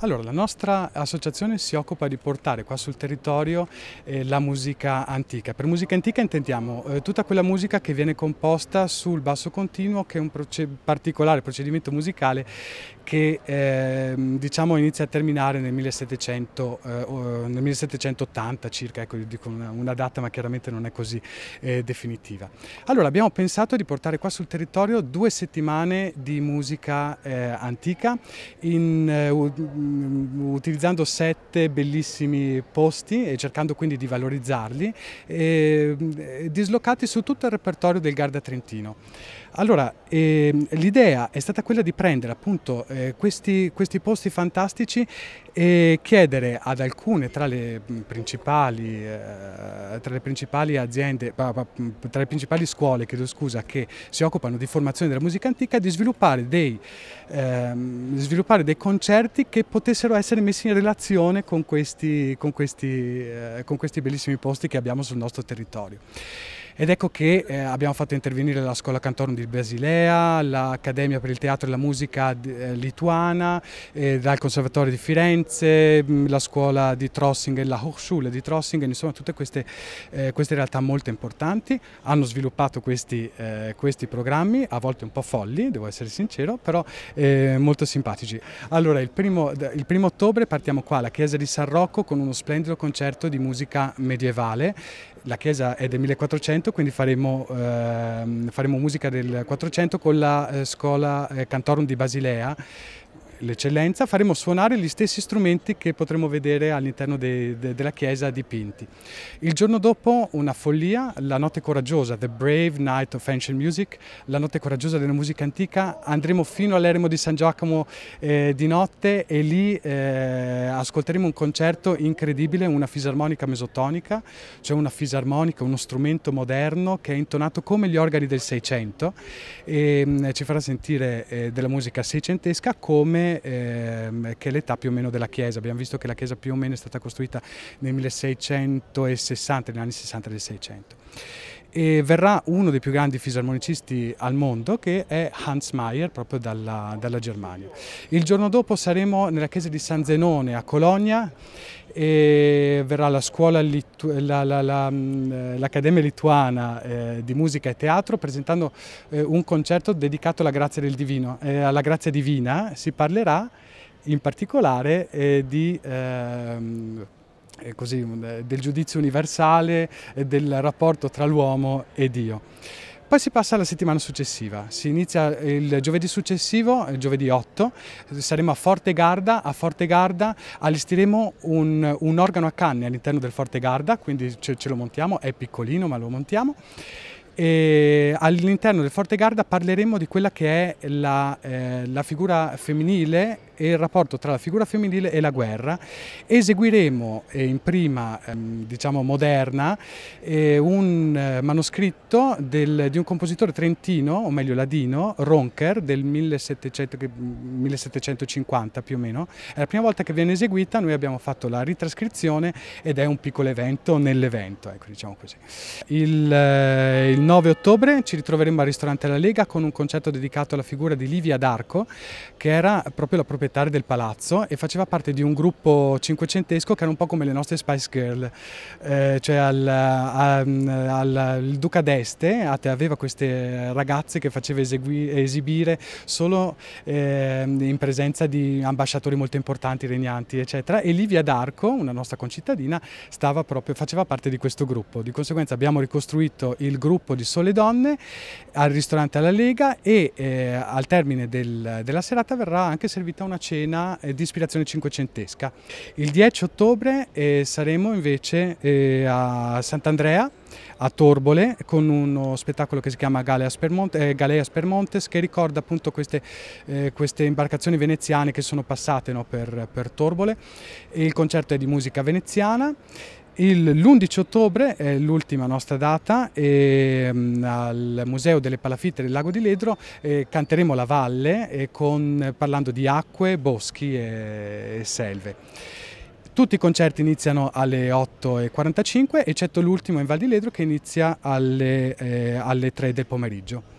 Allora, la nostra associazione si occupa di portare qua sul territorio eh, la musica antica. Per musica antica intendiamo eh, tutta quella musica che viene composta sul basso continuo, che è un proce particolare procedimento musicale che eh, diciamo inizia a terminare nel, 1700, eh, nel 1780 circa, ecco, dico una, una, data ma chiaramente non è così eh, definitiva. Allora, abbiamo pensato di portare qua sul territorio due settimane di musica eh, antica in Mm, utilizzando sette bellissimi posti e cercando quindi di valorizzarli, e, mm, dislocati su tutto il repertorio del Garda Trentino. Allora, ehm, l'idea è stata quella di prendere appunto eh, questi, questi, posti fantastici e chiedere ad alcune tra le principali, eh, tra le principali aziende, tra le principali scuole scusa, che si occupano di formazione della musica antica di sviluppare dei, ehm, sviluppare dei concerti che potessero essere messi in relazione con questi, con questi, eh, con questi bellissimi posti che abbiamo sul nostro territorio. Ed ecco che eh, abbiamo fatto intervenire la scuola Cantorum di Basilea, l'Accademia per il Teatro e la Musica eh, Lituana, eh, dal Conservatorio di Firenze, mm, la scuola di Trossingen, la Hochschule di Trossingen, insomma tutte queste, eh, queste realtà molto importanti hanno sviluppato questi, eh, questi, programmi, a volte un po' folli, devo essere sincero, però eh, molto simpatici. Allora, il primo, il primo ottobre partiamo qua alla chiesa di San Rocco con uno splendido concerto di musica medievale. La chiesa è del 1400, quindi faremo, ehm, faremo musica del 1400 con la eh, scuola eh, Cantorum di Basilea l'eccellenza, faremo suonare gli stessi strumenti che potremo vedere all'interno de, de, della chiesa dipinti. Il giorno dopo una follia, la notte coraggiosa, The Brave Night of Ancient Music, la notte coraggiosa della musica antica, andremo fino all'eremo di San Giacomo eh, di notte e lì eh, ascolteremo un concerto incredibile, una fisarmonica mesotonica, cioè una fisarmonica, uno strumento moderno che è intonato come gli organi del Seicento e mh, mm, ci farà sentire eh, della musica seicentesca come bene ehm, che è l'età più o meno della chiesa. Abbiamo visto che la chiesa più o meno è stata costruita nel 1660, negli anni 60 del 600 e verrà uno dei più grandi fisarmonicisti al mondo che è Hans Mayer proprio dalla, dalla Germania. Il giorno dopo saremo nella chiesa di San Zenone a Colonia e verrà la scuola mm, eh, l'Accademia Lituana eh, di Musica e Teatro presentando eh, un concerto dedicato alla grazia, del divino, eh, alla grazia divina, si parlerà in particolare eh, di ehm, eh, così, mm, eh, del giudizio universale e del rapporto tra l'uomo e Dio. Poi si passa alla settimana successiva, si inizia eh, il giovedì successivo, il giovedì 8, saremo a Forte Garda, a Forte Garda allestiremo un, un organo a canne all'interno del Forte Garda, quindi ce, ce lo montiamo, è piccolino ma lo montiamo e all'interno del Forte Garda parleremo di quella che è la, eh, la figura femminile e il rapporto tra la figura femminile e la guerra. Eseguiremo eh, in prima, ehm, diciamo moderna, eh, un eh, manoscritto del, di un compositore trentino, o meglio ladino, Ronker, del 1700, 1750 mm, più o meno. È la prima volta che viene eseguita, noi abbiamo fatto la ritrascrizione ed è un piccolo evento nell'evento, ecco, diciamo così. Il, il 9 ottobre ci ritroveremo al ristorante La Lega con un concerto dedicato alla figura di Livia d'Arco, che era proprio la proprietà proprietario del palazzo e faceva parte di un gruppo cinquecentesco che era un po' come le nostre Spice Girl, eh, cioè al, mm, al, al, Duca d'Este aveva queste ragazze che faceva esibire solo eh, in presenza di ambasciatori molto importanti, regnanti eccetera e Livia D'Arco, una nostra concittadina, proprio, faceva parte di questo gruppo, di conseguenza abbiamo ricostruito il gruppo di Sole Donne al ristorante alla Lega e eh, al termine del, della serata verrà anche servita una una cena eh, di ispirazione cinquecentesca. Il 10 ottobre eh, saremo invece eh, a Sant'Andrea, a Torbole, con uno spettacolo che si chiama Galeas Permontes, eh, che ricorda appunto queste, queste, imbarcazioni veneziane che sono passate no, per, per Torbole. Il concerto è di musica veneziana. L'11 ottobre è l'ultima nostra data e um, al Museo delle Palafitte del Lago di Ledro eh, canteremo la valle con, parlando di acque, boschi e, e selve. Tutti i concerti iniziano alle 8.45 eccetto l'ultimo in Val di Ledro che inizia alle, eh, alle 3 del pomeriggio.